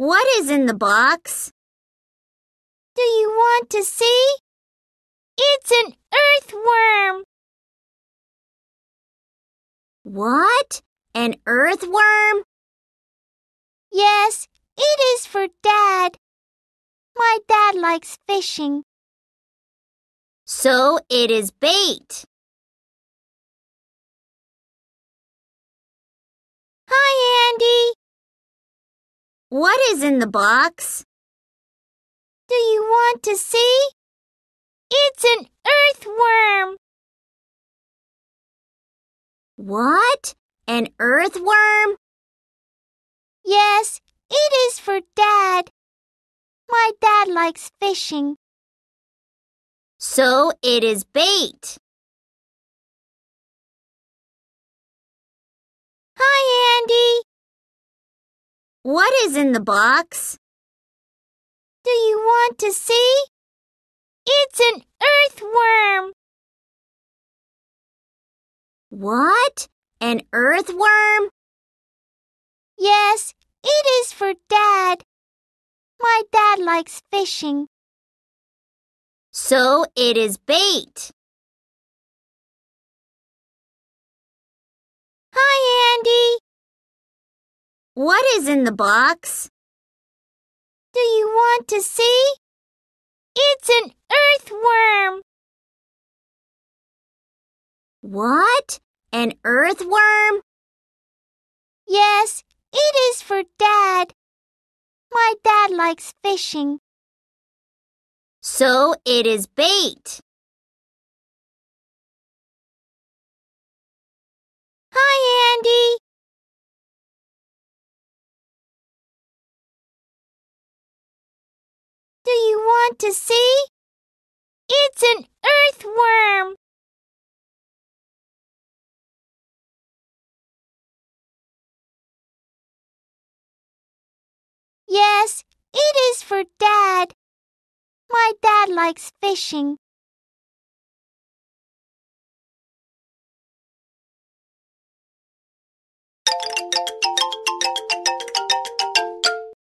What is in the box? Do you want to see? It's an earthworm. What? An earthworm? Yes, it is for Dad. My dad likes fishing. So it is bait. What is in the box? Do you want to see? It's an earthworm! What? An earthworm? Yes, it is for Dad. My dad likes fishing. So it is bait. What is in the box? Do you want to see? It's an earthworm. What? An earthworm? Yes, it is for Dad. My dad likes fishing. So it is bait. What is in the box? Do you want to see? It's an earthworm. What? An earthworm? Yes, it is for Dad. My dad likes fishing. So it is bait. want to see? It's an earthworm! Yes, it is for Dad. My dad likes fishing.